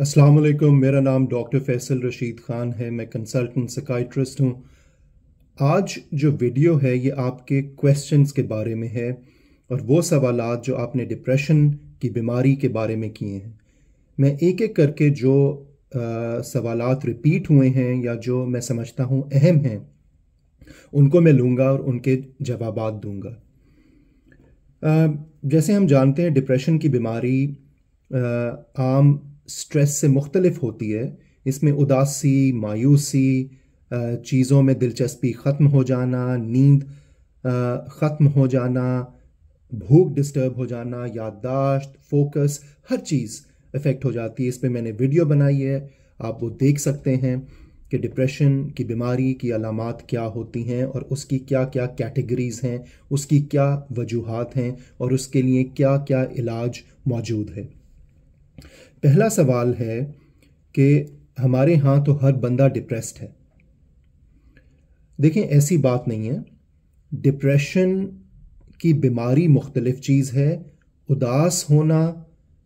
अस्सलाम वालेकुम मेरा नाम डॉक्टर फैसल रशीद ख़ान है मैं कंसल्टेंट सकाइट्रिस्ट हूँ आज जो वीडियो है ये आपके क्वेश्चंस के बारे में है और वो सवाल जो आपने डिप्रेशन की बीमारी के बारे में किए हैं मैं एक एक करके जो सवाल रिपीट हुए हैं या जो मैं समझता हूँ अहम हैं उनको मैं लूँगा और उनके जवाब दूँगा जैसे हम जानते हैं डिप्रेशन की बीमारी आम स्ट्रेस से मुख्तलफ होती है इसमें उदासी मायूसी चीज़ों में दिलचस्पी ख़त्म हो जाना नींद ख़त्म हो जाना भूख डिस्टर्ब हो जाना याददाश्त फोकस हर चीज़ इफ़ेक्ट हो जाती है इस पर मैंने वीडियो बनाई है आप वो देख सकते हैं कि डिप्रेशन की बीमारी की अलामत क्या होती हैं और उसकी क्या क्या कैटेगरीज़ हैं उसकी क्या वजूहत हैं और उसके लिए क्या क्या इलाज मौजूद है पहला सवाल है कि हमारे यहाँ तो हर बंदा डिप्रेस्ड है देखें ऐसी बात नहीं है डिप्रेशन की बीमारी मुख्तलिफ चीज़ है उदास होना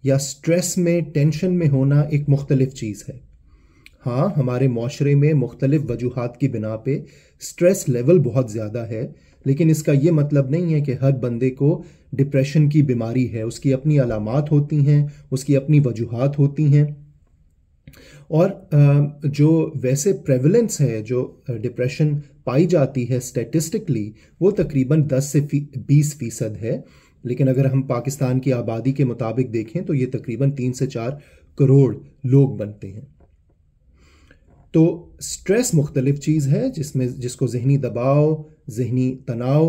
या स्ट्रेस में टेंशन में होना एक मुख्तलिफ चीज़ है हाँ हमारे माशरे में मुख्तलिफ वजूहत की बिना पे स्ट्रेस लेवल बहुत ज़्यादा है लेकिन इसका ये मतलब नहीं है कि हर बंदे को डिप्रेशन की बीमारी है उसकी अपनी अलामत होती हैं उसकी अपनी वजूहत होती हैं और जो वैसे प्रेवलेंस है जो डिप्रेशन पाई जाती है स्टेटिस्टिकली वो तकरीबन 10 से बीस फीसद है लेकिन अगर हम पाकिस्तान की आबादी के मुताबिक देखें तो ये तकरीबन तीन से चार करोड़ लोग बनते हैं तो स्ट्रेस मुख्तलिफ चीज़ है जिसमें जिसको जहनी दबाव जहनी तनाव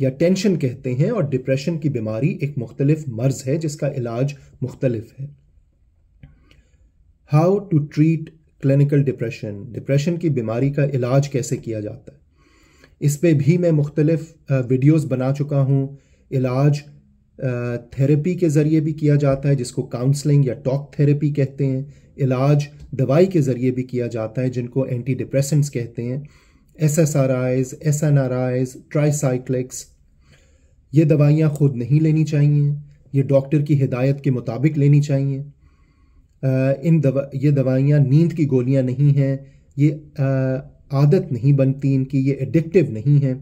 या टेंशन कहते हैं और डिप्रेशन की बीमारी एक मुख्तलिफ मर्ज है जिसका इलाज मुख्तलिफ है how to treat clinical depression depression की बीमारी का इलाज कैसे किया जाता है इस पर भी मैं मुख्तलिफ वीडियोज़ बना चुका हूँ इलाज थेरेपी के ज़रिए भी किया जाता है जिसको काउंसलिंग या टॉक थेरेपी कहते हैं इलाज दवाई के ज़रिए भी किया जाता है जिनको एंटी डिप्रेसेंट्स कहते हैं S S R Is S N R Is tricyclics ये दवाइयाँ ख़ुद नहीं लेनी चाहिए ये डॉक्टर की हिदायत के मुताबिक लेनी चाहिए इन दवा ये दवाइयाँ नींद की गोलियाँ नहीं हैं ये आदत नहीं बनती इनकी ये एडिक्टिव नहीं हैं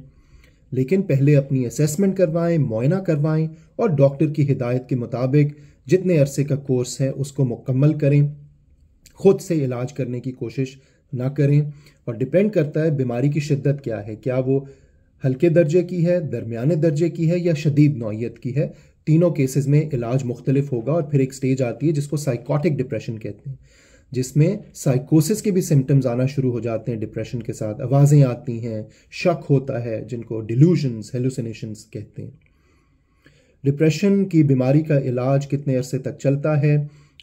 लेकिन पहले अपनी असेसमेंट करवाएं मुआयना करवाएं और डॉक्टर की हिदायत के मुताबिक जितने अरसे का कोर्स है उसको मुकम्मल करें खुद से इलाज करने की कोशिश ना करें और डिपेंड करता है बीमारी की शिद्दत क्या है क्या वो हल्के दर्जे की है दरमियाने दर्जे की है या शदीद नौीयत की है तीनों केसेस में इलाज मुख्तलिफ होगा और फिर एक स्टेज आती है जिसको साइकोटिक डिप्रेशन कहते हैं जिसमें साइकोसिस के भी सिम्टम्स आना शुरू हो जाते हैं डिप्रेशन के साथ आवाज़ें आती हैं शक होता है जिनको डिलूजन्स हेलुसिनेशंस कहते हैं डिप्रेशन की बीमारी का इलाज कितने अरसे तक चलता है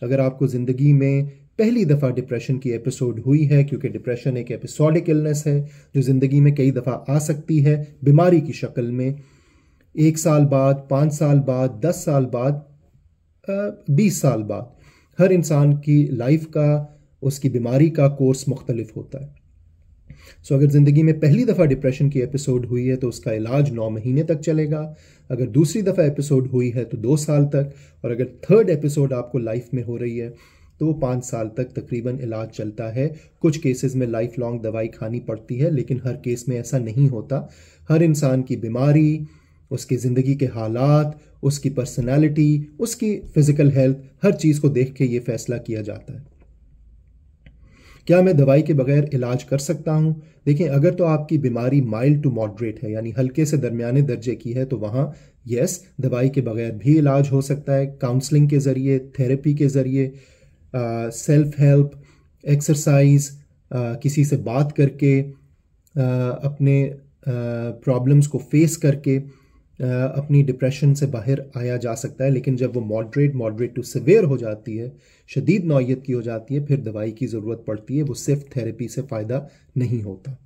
अगर आपको ज़िंदगी में पहली दफ़ा डिप्रेशन की एपिसोड हुई है क्योंकि डिप्रेशन एक एपिसोडिक इलनेस है जो ज़िंदगी में कई दफ़ा आ सकती है बीमारी की शक्ल में एक साल बाद पाँच साल बाद दस साल बाद बीस साल बाद हर इंसान की लाइफ का उसकी बीमारी का कोर्स मुख्तलिफ होता है सो so, अगर ज़िंदगी में पहली दफ़ा डिप्रेशन की एपिसोड हुई है तो उसका इलाज नौ महीने तक चलेगा अगर दूसरी दफ़ा एपिसोड हुई है तो दो साल तक और अगर थर्ड एपिसोड आपको लाइफ में हो रही है तो वो पाँच साल तक तकरीबन इलाज चलता है कुछ केसेस में लाइफ लॉन्ग दवाई खानी पड़ती है लेकिन हर केस में ऐसा नहीं होता हर इंसान की बीमारी उसकी ज़िंदगी के हालात उसकी पर्सनैलिटी उसकी फिज़िकल हेल्थ हर चीज़ को देख के ये फ़ैसला किया जाता है क्या मैं दवाई के बगैर इलाज कर सकता हूँ देखें अगर तो आपकी बीमारी माइल्ड टू मॉडरेट है यानी हल्के से दरमियाने दर्जे की है तो वहाँ यस दवाई के बगैर भी इलाज हो सकता है काउंसलिंग के ज़रिए थेरेपी के ज़रिए सेल्फ हेल्प एक्सरसाइज किसी से बात करके आ, अपने प्रॉब्लम्स को फेस करके अपनी डिप्रेशन से बाहर आया जा सकता है लेकिन जब वो मॉडरेट मॉडरेट टू सिवियर हो जाती है शदीद नौीयत की हो जाती है फिर दवाई की ज़रूरत पड़ती है वो सिर्फ थेरेपी से फ़ायदा नहीं होता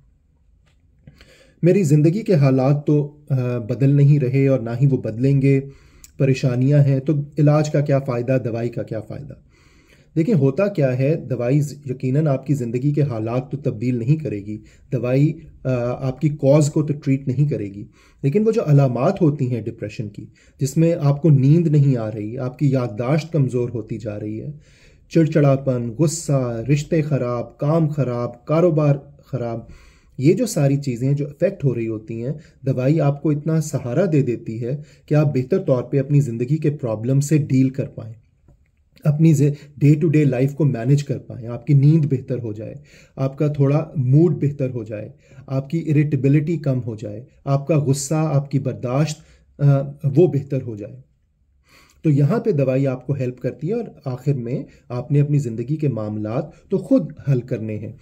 मेरी ज़िंदगी के हालात तो बदल नहीं रहे और ना ही वो बदलेंगे परेशानियां हैं तो इलाज का क्या फ़ायदा दवाई का क्या फ़ायदा देखिए होता क्या है दवाई यकीनन आपकी ज़िंदगी के हालात तो तब्दील नहीं करेगी दवाई आपकी कॉज को तो ट्रीट नहीं करेगी लेकिन वो जो अलामत होती हैं डिप्रेशन की जिसमें आपको नींद नहीं आ रही आपकी याददाश्त कमज़ोर होती जा रही है चिड़चिड़ापन गुस्सा रिश्ते ख़राब काम ख़राब कारोबार ख़राब ये जो सारी चीज़ें जो इफ़ेक्ट हो रही होती हैं दवाई आपको इतना सहारा दे देती है कि आप बेहतर तौर पे अपनी ज़िंदगी के प्रॉब्लम से डील कर पाएँ अपनी डे टू डे लाइफ को मैनेज कर पाएँ आपकी नींद बेहतर हो जाए आपका थोड़ा मूड बेहतर हो जाए आपकी इरिटेबिलिटी कम हो जाए आपका गुस्सा आपकी बर्दाश्त वो बेहतर हो जाए तो यहाँ पे दवाई आपको हेल्प करती है और आखिर में आपने अपनी ज़िंदगी के मामला तो खुद हल करने हैं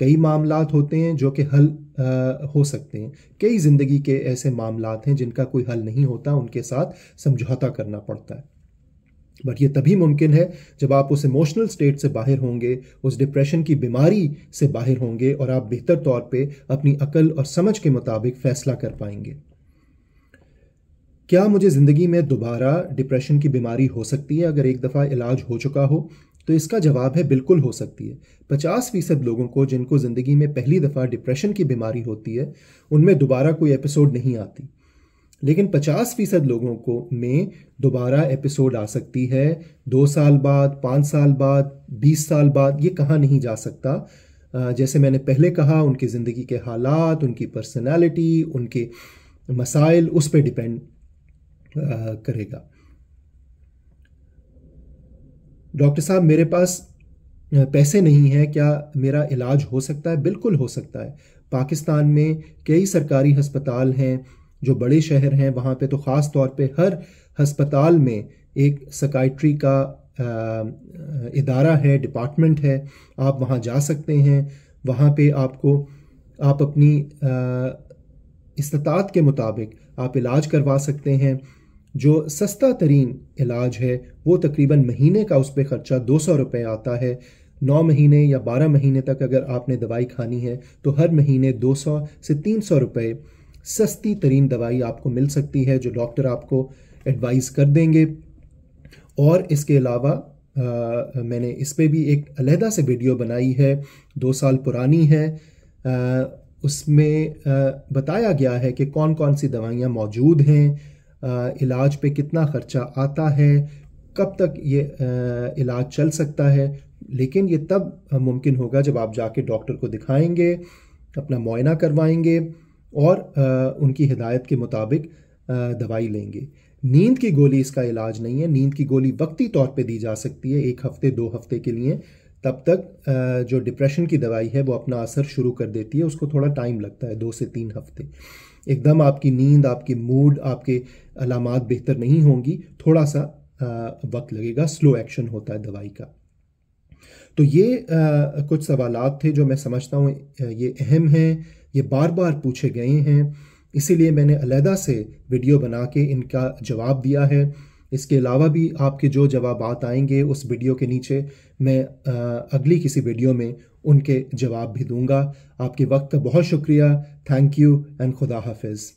कई मामला होते हैं जो कि हल आ, हो सकते हैं कई ज़िंदगी के ऐसे मामला हैं जिनका कोई हल नहीं होता उनके साथ समझौता करना पड़ता है बट ये तभी मुमकिन है जब आप उस इमोशनल स्टेट से बाहर होंगे उस डिप्रेशन की बीमारी से बाहर होंगे और आप बेहतर तौर पे अपनी अकल और समझ के मुताबिक फैसला कर पाएंगे क्या मुझे ज़िंदगी में दोबारा डिप्रेशन की बीमारी हो सकती है अगर एक दफ़ा इलाज हो चुका हो तो इसका जवाब है बिल्कुल हो सकती है पचास फीसद लोगों को जिनको ज़िंदगी में पहली दफ़ा डिप्रेशन की बीमारी होती है उनमें दोबारा कोई एपिसोड नहीं आती लेकिन 50 फीसद लोगों को में दोबारा एपिसोड आ सकती है दो साल बाद पाँच साल बाद बीस साल बाद ये कहा नहीं जा सकता जैसे मैंने पहले कहा उनकी ज़िंदगी के हालात उनकी पर्सनैलिटी उनके मसाइल उस पर डिपेंड करेगा डॉक्टर साहब मेरे पास पैसे नहीं हैं क्या मेरा इलाज हो सकता है बिल्कुल हो सकता है पाकिस्तान में कई सरकारी अस्पताल हैं जो बड़े शहर हैं वहाँ पे तो ख़ास तौर पे हर हस्पताल में एक सकाइट्री का आ, इदारा है डिपार्टमेंट है आप वहाँ जा सकते हैं वहाँ पे आपको आप अपनी इस्तात के मुताबिक आप इलाज करवा सकते हैं जो सस्ता तरीन इलाज है वो तकरीबन महीने का उस पर ख़र्चा दो सौ रुपये आता है नौ महीने या बारह महीने तक अगर आपने दवाई खानी है तो हर महीने दो सौ से तीन सौ रुपये सस्ती तरीन दवाई आपको मिल सकती है जो डॉक्टर आपको एडवाइस कर देंगे और इसके अलावा आ, मैंने इस पर भी एक अलहदा से वीडियो बनाई है दो साल पुरानी है आ, उसमें आ, बताया गया है कि कौन कौन सी दवाइयाँ मौजूद हैं आ, इलाज पे कितना ख़र्चा आता है कब तक ये आ, इलाज चल सकता है लेकिन ये तब मुमकिन होगा जब आप जाके डॉक्टर को दिखाएंगे अपना मुआयना करवाएंगे और उनकी हिदायत के मुताबिक दवाई लेंगे नींद की गोली इसका इलाज नहीं है नींद की गोली वक्ती तौर पे दी जा सकती है एक हफ्ते दो हफ्ते के लिए तब तक जो डिप्रेशन की दवाई है वो अपना असर शुरू कर देती है उसको थोड़ा टाइम लगता है दो से तीन हफ्ते एकदम आपकी नींद आपके मूड आपके अलामत बेहतर नहीं होंगी थोड़ा सा वक्त लगेगा स्लो एक्शन होता है दवाई का तो ये कुछ सवाल थे जो मैं समझता हूँ ये अहम हैं ये बार बार पूछे गए हैं इसीलिए मैंने अलहदा से वीडियो बना के इनका जवाब दिया है इसके अलावा भी आपके जो जवाब आएंगे उस वीडियो के नीचे मैं अगली किसी वीडियो में उनके जवाब भी दूंगा आपके वक्त का बहुत शुक्रिया थैंक यू एंड खुदा हाफिज़